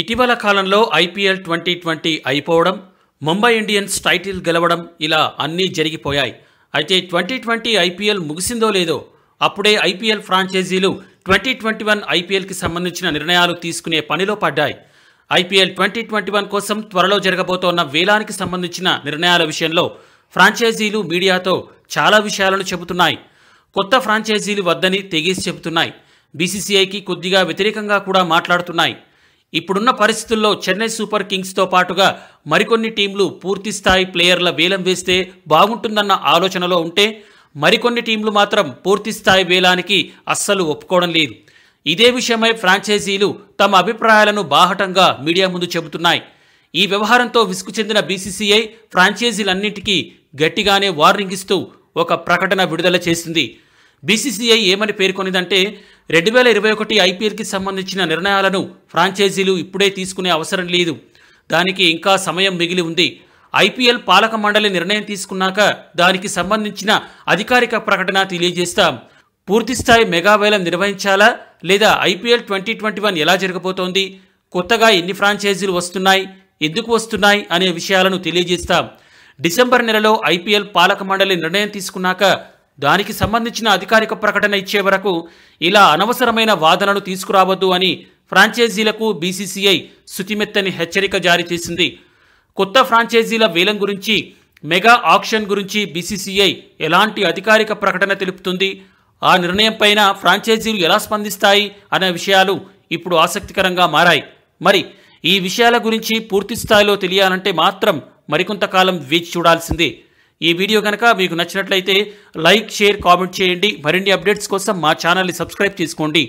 ఇటీవల కాలంలో IPL twenty twenty అయిపోవడం ముంబై ఇండియన్స్ టైటిల్ గెలవడం ఇలా అన్నీ జరిగిపోయాయి అయితే ట్వంటీ ట్వంటీ ఐపీఎల్ ముగిసిందో లేదో అప్పుడే ఐపీఎల్ ఫ్రాంచైజీలు ట్వంటీ ట్వంటీ వన్ ఐపీఎల్కి సంబంధించిన నిర్ణయాలు తీసుకునే పనిలో పడ్డాయి ఐపీఎల్ ట్వంటీ ట్వంటీ వన్ కోసం త్వరలో జరగబోతోన్న వేలానికి సంబంధించిన నిర్ణయాల విషయంలో ఫ్రాంచైజీలు మీడియాతో చాలా విషయాలను చెబుతున్నాయి కొత్త ఫ్రాంచైజీలు వద్దని తెగేసి చెబుతున్నాయి బీసీసీఐకి కొద్దిగా వ్యతిరేకంగా కూడా మాట్లాడుతున్నాయి ఇప్పుడున్న పరిస్థితుల్లో చెన్నై సూపర్ కింగ్స్తో పాటుగా మరికొన్ని టీంలు పూర్తిస్థాయి ప్లేయర్ల వేలం వేస్తే బాగుంటుందన్న ఆలోచనలో ఉంటే మరికొన్ని టీంలు మాత్రం పూర్తిస్థాయి వేలానికి అస్సలు ఒప్పుకోవడం లేదు ఇదే విషయమై ఫ్రాంచైజీలు తమ అభిప్రాయాలను బాహటంగా మీడియా ముందు చెబుతున్నాయి ఈ వ్యవహారంతో విసుగు చెందిన బీసీసీఐ ఫ్రాంచైజీలన్నింటికీ గట్టిగానే వార్నింగ్ ఇస్తూ ఒక ప్రకటన విడుదల చేసింది బీసీసీఐ ఏమని పేర్కొనిందంటే రెండు వేల ఇరవై ఒకటి ఐపీఎల్కి సంబంధించిన నిర్ణయాలను ఫ్రాంచైజీలు ఇప్పుడే తీసుకునే అవసరం లేదు దానికి ఇంకా సమయం మిగిలి ఉంది ఐపీఎల్ పాలక మండలి నిర్ణయం తీసుకున్నాక దానికి సంబంధించిన అధికారిక ప్రకటన తెలియజేస్తాం పూర్తిస్థాయి మెగావేలం నిర్వహించాలా లేదా ఐపీఎల్ ట్వంటీ ట్వంటీ వన్ ఎలా జరగబోతోంది కొత్తగా ఎన్ని ఫ్రాంచైజీలు వస్తున్నాయి ఎందుకు వస్తున్నాయి అనే విషయాలను తెలియజేస్తాం డిసెంబర్ నెలలో ఐపీఎల్ పాలక మండలి నిర్ణయం తీసుకున్నాక దానికి సంబంధించిన అధికారిక ప్రకటన ఇచ్చే వరకు ఇలా అనవసరమైన వాదనలు తీసుకురావద్దు అని ఫ్రాంచైజీలకు బీసీసీఐ శుతిమెత్తని హెచ్చరిక జారీ చేసింది కొత్త ఫ్రాంచైజీల వేలం గురించి మెగా ఆక్షన్ గురించి బీసీసీఐ ఎలాంటి అధికారిక ప్రకటన తెలుపుతుంది ఆ నిర్ణయంపైన ఫ్రాంచైజీలు ఎలా స్పందిస్తాయి అనే విషయాలు ఇప్పుడు ఆసక్తికరంగా మారాయి మరి ఈ విషయాల గురించి పూర్తి స్థాయిలో తెలియాలంటే మాత్రం మరికొంతకాలం వేచి చూడాల్సిందే ఈ వీడియో కనుక మీకు నచ్చినట్లయితే లైక్ షేర్ కామెంట్ చేయండి మరిన్ని అప్డేట్స్ కోసం మా ఛానల్ని సబ్స్క్రైబ్ చేసుకోండి